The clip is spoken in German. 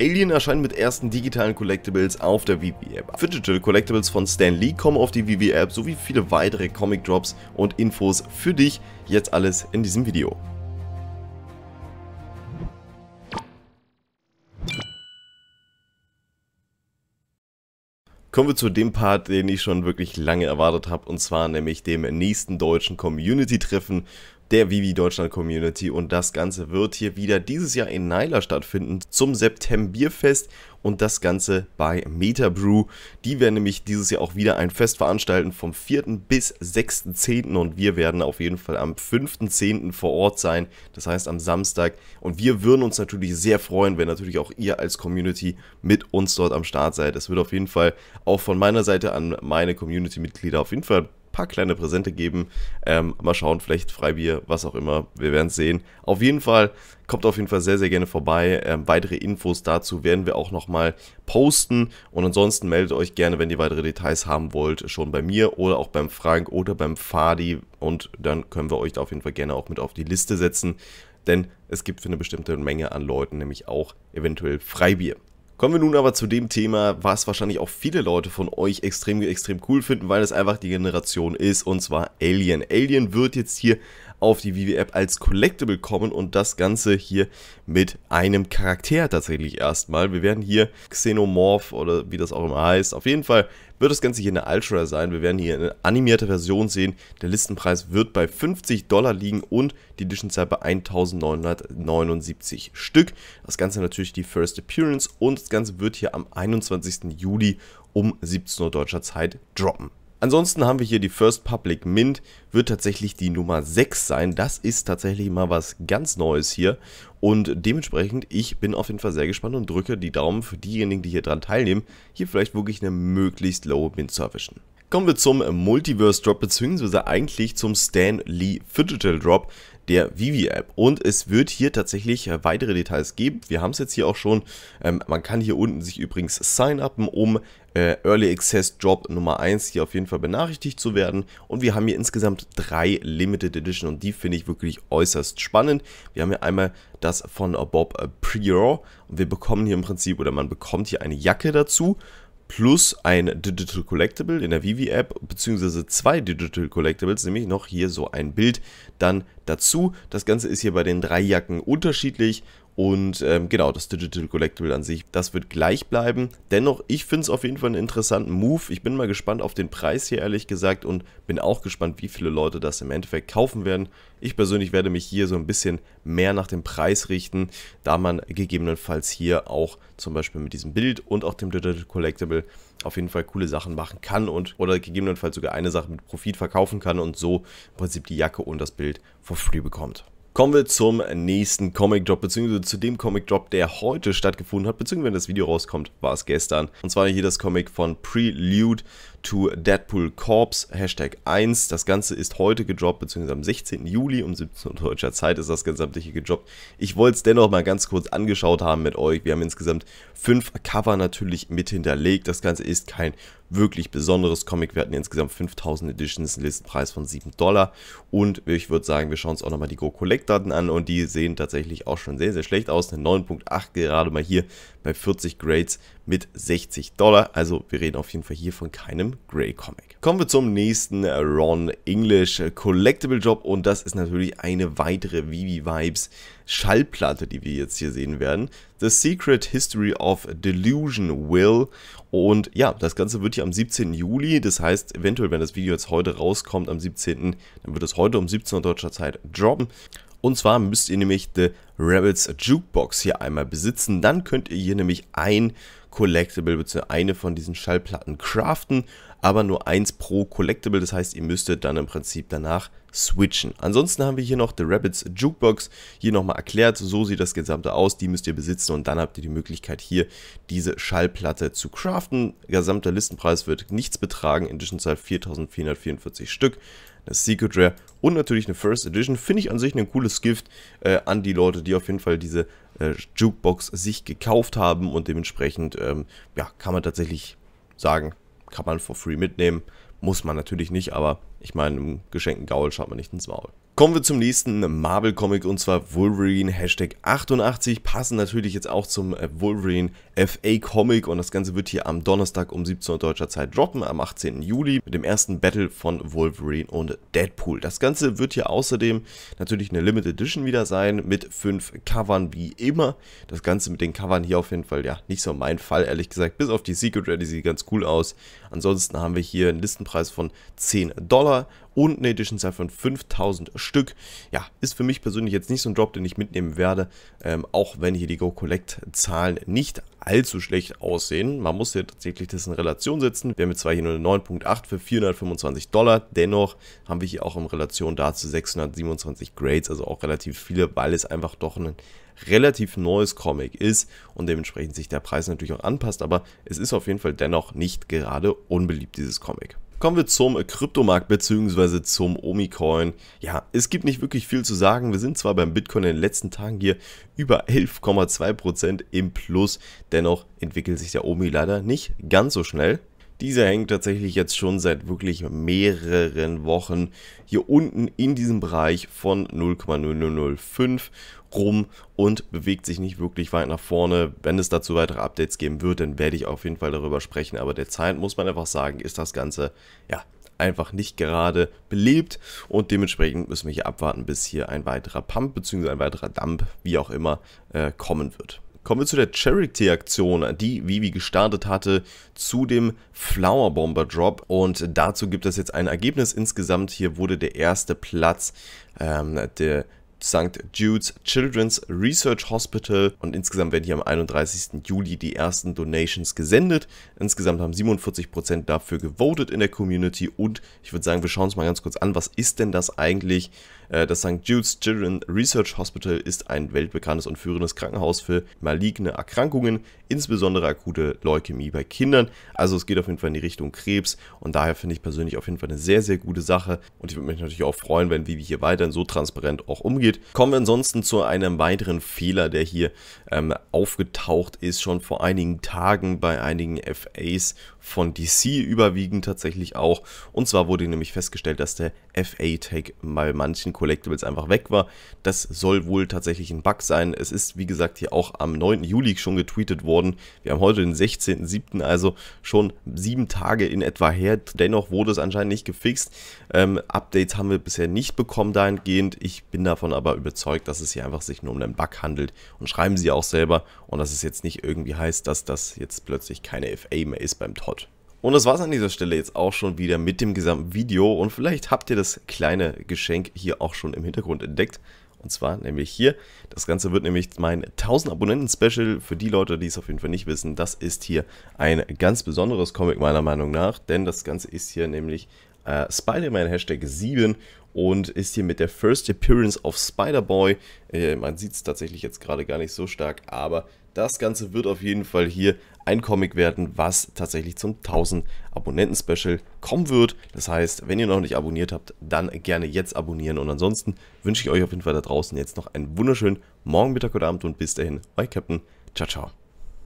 Alien erscheint mit ersten digitalen Collectibles auf der Vivi App. Digital Collectibles von Stan Lee kommen auf die Vivi App sowie viele weitere Comic Drops und Infos für dich. Jetzt alles in diesem Video. Kommen wir zu dem Part, den ich schon wirklich lange erwartet habe, und zwar nämlich dem nächsten deutschen Community-Treffen der Vivi Deutschland Community und das Ganze wird hier wieder dieses Jahr in Naila stattfinden zum Septemberfest und das Ganze bei Meta Brew. Die werden nämlich dieses Jahr auch wieder ein Fest veranstalten vom 4. bis 6.10. und wir werden auf jeden Fall am 5.10. vor Ort sein, das heißt am Samstag und wir würden uns natürlich sehr freuen, wenn natürlich auch ihr als Community mit uns dort am Start seid. Es wird auf jeden Fall auch von meiner Seite an meine Community-Mitglieder auf jeden Fall paar kleine Präsente geben. Ähm, mal schauen, vielleicht Freibier, was auch immer. Wir werden es sehen. Auf jeden Fall, kommt auf jeden Fall sehr, sehr gerne vorbei. Ähm, weitere Infos dazu werden wir auch nochmal posten. Und ansonsten meldet euch gerne, wenn ihr weitere Details haben wollt, schon bei mir oder auch beim Frank oder beim Fadi. Und dann können wir euch da auf jeden Fall gerne auch mit auf die Liste setzen. Denn es gibt für eine bestimmte Menge an Leuten nämlich auch eventuell Freibier. Kommen wir nun aber zu dem Thema, was wahrscheinlich auch viele Leute von euch extrem, extrem cool finden, weil es einfach die Generation ist, und zwar Alien. Alien wird jetzt hier auf die Vivi-App als Collectible kommen und das Ganze hier mit einem Charakter tatsächlich erstmal. Wir werden hier Xenomorph oder wie das auch immer heißt, auf jeden Fall wird das Ganze hier eine Ultra sein. Wir werden hier eine animierte Version sehen. Der Listenpreis wird bei 50 Dollar liegen und die Editionzahl bei 1979 Stück. Das Ganze natürlich die First Appearance und das Ganze wird hier am 21. Juli um 17 Uhr deutscher Zeit droppen. Ansonsten haben wir hier die First Public Mint, wird tatsächlich die Nummer 6 sein. Das ist tatsächlich mal was ganz Neues hier und dementsprechend, ich bin auf jeden Fall sehr gespannt und drücke die Daumen für diejenigen, die hier dran teilnehmen, hier vielleicht wirklich eine möglichst low Mint zu erwischen. Kommen wir zum Multiverse Drop, beziehungsweise eigentlich zum Stan Lee Fidgetal Drop der Vivi-App. Und es wird hier tatsächlich äh, weitere Details geben. Wir haben es jetzt hier auch schon. Ähm, man kann hier unten sich übrigens sign-upen, um äh, Early Access Drop Nummer 1 hier auf jeden Fall benachrichtigt zu werden. Und wir haben hier insgesamt drei Limited Edition und die finde ich wirklich äußerst spannend. Wir haben hier einmal das von Bob Prior und wir bekommen hier im Prinzip, oder man bekommt hier eine Jacke dazu plus ein Digital Collectible in der Vivi App, beziehungsweise zwei Digital Collectibles, nämlich noch hier so ein Bild dann dazu. Das Ganze ist hier bei den drei Jacken unterschiedlich und ähm, genau, das Digital Collectible an sich, das wird gleich bleiben. Dennoch, ich finde es auf jeden Fall einen interessanten Move. Ich bin mal gespannt auf den Preis hier, ehrlich gesagt, und bin auch gespannt, wie viele Leute das im Endeffekt kaufen werden. Ich persönlich werde mich hier so ein bisschen mehr nach dem Preis richten, da man gegebenenfalls hier auch zum Beispiel mit diesem Bild und auch dem Digital Collectible auf jeden Fall coole Sachen machen kann und oder gegebenenfalls sogar eine Sache mit Profit verkaufen kann und so im Prinzip die Jacke und das Bild for free bekommt. Kommen wir zum nächsten Comic Drop, beziehungsweise zu dem Comic Drop, der heute stattgefunden hat, beziehungsweise wenn das Video rauskommt, war es gestern. Und zwar hier das Comic von Prelude to Deadpool Corps, Hashtag 1. Das Ganze ist heute gedroppt, beziehungsweise am 16. Juli um 17 Uhr deutscher Zeit ist das gesamtliche gedroppt. Ich wollte es dennoch mal ganz kurz angeschaut haben mit euch. Wir haben insgesamt fünf Cover natürlich mit hinterlegt. Das Ganze ist kein wirklich besonderes Comic. Wir hatten insgesamt 5000 Editions, einen Listenpreis von 7 Dollar. Und ich würde sagen, wir schauen uns auch nochmal die Go Collect Daten an und die sehen tatsächlich auch schon sehr, sehr schlecht aus. Eine 9.8 gerade mal hier bei 40 Grades mit 60 Dollar. Also wir reden auf jeden Fall hier von keinem Grey Comic. Kommen wir zum nächsten äh, Ron English äh, Collectible Job und das ist natürlich eine weitere Vivi Vibes Schallplatte, die wir jetzt hier sehen werden. The Secret History of Delusion Will. Und ja, das Ganze wird hier am 17. Juli, das heißt eventuell, wenn das Video jetzt heute rauskommt, am 17., dann wird es heute um 17 Uhr deutscher Zeit droppen. Und zwar müsst ihr nämlich The Rebels Jukebox hier einmal besitzen. Dann könnt ihr hier nämlich ein Collectible bzw. eine von diesen Schallplatten craften, aber nur eins pro Collectible, das heißt ihr müsstet dann im Prinzip danach switchen. Ansonsten haben wir hier noch The Rabbits Jukebox, hier nochmal erklärt, so sieht das Gesamte aus, die müsst ihr besitzen und dann habt ihr die Möglichkeit hier diese Schallplatte zu craften. Gesamter Listenpreis wird nichts betragen, in Zwischenzeit 4444 Stück Das Secret Rare und natürlich eine First Edition. Finde ich an sich ein cooles Gift äh, an die Leute, die auf jeden Fall diese äh, Jukebox sich gekauft haben und dementsprechend ähm, ja, kann man tatsächlich sagen, kann man for free mitnehmen. Muss man natürlich nicht, aber ich meine, im geschenkten Gaul schaut man nicht ins Maul. Kommen wir zum nächsten Marvel-Comic und zwar Wolverine Hashtag 88. Passen natürlich jetzt auch zum äh, Wolverine FA Comic und das Ganze wird hier am Donnerstag um 17 Uhr deutscher Zeit droppen, am 18. Juli mit dem ersten Battle von Wolverine und Deadpool. Das Ganze wird hier außerdem natürlich eine Limited Edition wieder sein mit fünf Covern wie immer. Das Ganze mit den Covern hier auf jeden Fall, ja, nicht so mein Fall, ehrlich gesagt. Bis auf die Secret Ready sieht ganz cool aus. Ansonsten haben wir hier einen Listenpreis von 10 Dollar. Cover und eine Edition Set von 5000 Stück. Ja, ist für mich persönlich jetzt nicht so ein Drop, den ich mitnehmen werde, ähm, auch wenn hier die Go Collect Zahlen nicht allzu schlecht aussehen. Man muss hier tatsächlich das in Relation setzen. Wir haben jetzt zwar hier nur eine 9.8 für 425 Dollar, dennoch haben wir hier auch in Relation dazu 627 Grades, also auch relativ viele, weil es einfach doch ein relativ neues Comic ist und dementsprechend sich der Preis natürlich auch anpasst, aber es ist auf jeden Fall dennoch nicht gerade unbeliebt, dieses Comic. Kommen wir zum Kryptomarkt bzw. zum Omicoin. Ja, es gibt nicht wirklich viel zu sagen. Wir sind zwar beim Bitcoin in den letzten Tagen hier über 11,2% im Plus, dennoch entwickelt sich der Omi leider nicht ganz so schnell. Dieser hängt tatsächlich jetzt schon seit wirklich mehreren Wochen hier unten in diesem Bereich von 0,0005 rum und bewegt sich nicht wirklich weit nach vorne. Wenn es dazu weitere Updates geben wird, dann werde ich auf jeden Fall darüber sprechen. Aber derzeit muss man einfach sagen, ist das Ganze ja einfach nicht gerade belebt und dementsprechend müssen wir hier abwarten, bis hier ein weiterer Pump bzw. ein weiterer Dump, wie auch immer, äh, kommen wird. Kommen wir zu der Charity-Aktion, die Vivi gestartet hatte, zu dem Flower Bomber Drop. Und dazu gibt es jetzt ein Ergebnis. Insgesamt hier wurde der erste Platz ähm, der St. Jude's Children's Research Hospital. Und insgesamt werden hier am 31. Juli die ersten Donations gesendet. Insgesamt haben 47% dafür gewotet in der Community. Und ich würde sagen, wir schauen uns mal ganz kurz an, was ist denn das eigentlich? Äh, das St. Jude's Children Research Hospital ist ein weltbekanntes und führendes Krankenhaus für maligne Erkrankungen, insbesondere akute Leukämie bei Kindern. Also es geht auf jeden Fall in die Richtung Krebs und daher finde ich persönlich auf jeden Fall eine sehr, sehr gute Sache und ich würde mich natürlich auch freuen, wenn Vivi hier weiterhin so transparent auch umgeht. Kommen wir ansonsten zu einem weiteren Fehler, der hier ähm, aufgetaucht ist, schon vor einigen Tagen bei einigen FAs von DC überwiegend tatsächlich auch. Und zwar wurde nämlich festgestellt, dass der FA-Tag bei manchen Kollegen Collectibles einfach weg war. Das soll wohl tatsächlich ein Bug sein. Es ist, wie gesagt, hier auch am 9. Juli schon getweetet worden. Wir haben heute den 16.07., also schon sieben Tage in etwa her. Dennoch wurde es anscheinend nicht gefixt. Ähm, Updates haben wir bisher nicht bekommen dahingehend. Ich bin davon aber überzeugt, dass es hier einfach sich nur um einen Bug handelt und schreiben sie auch selber und dass es jetzt nicht irgendwie heißt, dass das jetzt plötzlich keine FA mehr ist beim Todd. Und das war's an dieser Stelle jetzt auch schon wieder mit dem gesamten Video und vielleicht habt ihr das kleine Geschenk hier auch schon im Hintergrund entdeckt. Und zwar nämlich hier. Das Ganze wird nämlich mein 1000 Abonnenten-Special. Für die Leute, die es auf jeden Fall nicht wissen, das ist hier ein ganz besonderes Comic meiner Meinung nach. Denn das Ganze ist hier nämlich äh, Spider-Man Hashtag 7 und ist hier mit der First Appearance of Spider-Boy. Äh, man sieht es tatsächlich jetzt gerade gar nicht so stark, aber das Ganze wird auf jeden Fall hier ein Comic werden, was tatsächlich zum 1000 Abonnenten Special kommen wird. Das heißt, wenn ihr noch nicht abonniert habt, dann gerne jetzt abonnieren und ansonsten wünsche ich euch auf jeden Fall da draußen jetzt noch einen wunderschönen Morgen, Mittag oder Abend und bis dahin, euer Captain. Ciao, ciao.